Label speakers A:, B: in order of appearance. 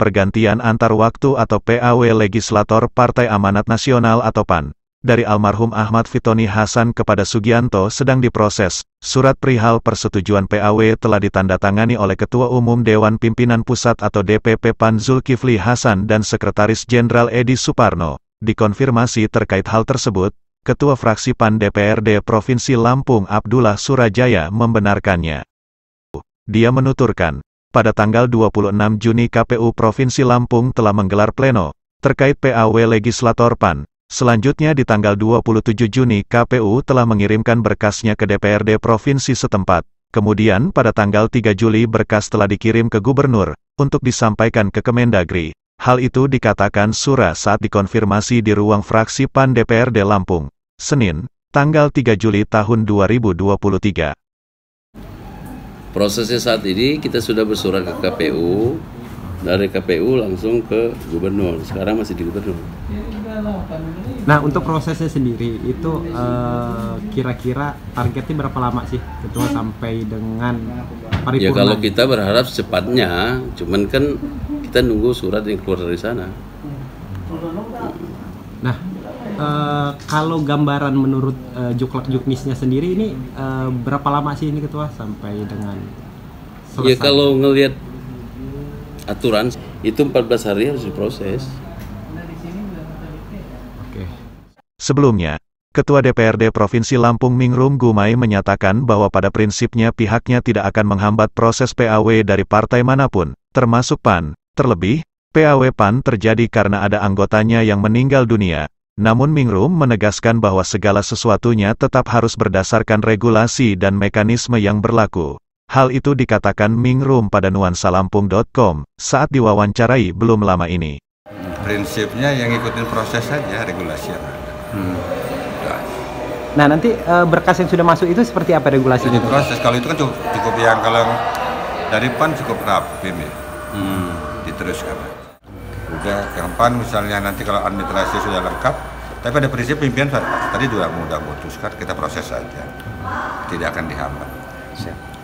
A: pergantian antar waktu atau PAW legislator Partai Amanat Nasional atau PAN, dari almarhum Ahmad Fitoni Hasan kepada Sugianto sedang diproses. Surat perihal persetujuan PAW telah ditandatangani oleh Ketua Umum Dewan Pimpinan Pusat atau DPP PAN Zulkifli Hasan dan Sekretaris Jenderal Edi Suparno. Dikonfirmasi terkait hal tersebut, Ketua Fraksi PAN DPRD Provinsi Lampung Abdullah Surajaya membenarkannya. Dia menuturkan, pada tanggal 26 Juni KPU Provinsi Lampung telah menggelar pleno terkait PAW Legislator PAN. Selanjutnya di tanggal 27 Juni KPU telah mengirimkan berkasnya ke DPRD Provinsi setempat. Kemudian pada tanggal 3 Juli berkas telah dikirim ke Gubernur untuk disampaikan ke Kemendagri. Hal itu dikatakan Sura saat dikonfirmasi di ruang fraksi PAN DPRD Lampung. Senin, tanggal 3 Juli tahun 2023.
B: Prosesnya saat ini kita sudah bersurat ke KPU, dari KPU langsung ke gubernur. Sekarang masih di gubernur.
C: Nah, untuk prosesnya sendiri itu eh, kira-kira uh, targetnya berapa lama sih ketua sampai dengan ya, paripurna? Ya kalau
B: kita berharap secepatnya, cuman kan kita nunggu surat yang keluar dari sana.
C: Nah, Eh, kalau gambaran menurut uh, juklak juknisnya sendiri ini uh, berapa lama sih ini ketua sampai dengan selesai? Ya kalau
B: ngelihat aturan itu 14 hari harus diproses. Oke.
A: Sebelumnya, Ketua DPRD Provinsi Lampung Mingrum Gumai menyatakan bahwa pada prinsipnya pihaknya tidak akan menghambat proses PAW dari partai manapun, termasuk PAN. Terlebih, PAW PAN terjadi karena ada anggotanya yang meninggal dunia, namun Mingrum menegaskan bahwa segala sesuatunya tetap harus berdasarkan regulasi dan mekanisme yang berlaku. Hal itu dikatakan Mingrum pada nuansalampung.com saat diwawancarai belum lama ini.
C: Prinsipnya yang ikutin proses saja regulasi Hmm. Nah. nah nanti e, berkas yang sudah masuk itu seperti apa regulasinya? Ini proses kalau itu kan cukup, cukup yang kalau dari pan cukup rapi ya, hmm. diteruskan juga yang pan misalnya nanti kalau administrasi sudah lengkap tapi ada prinsip pimpinan tadi juga mudah memutuskan kita proses saja tidak akan dihambat Siap.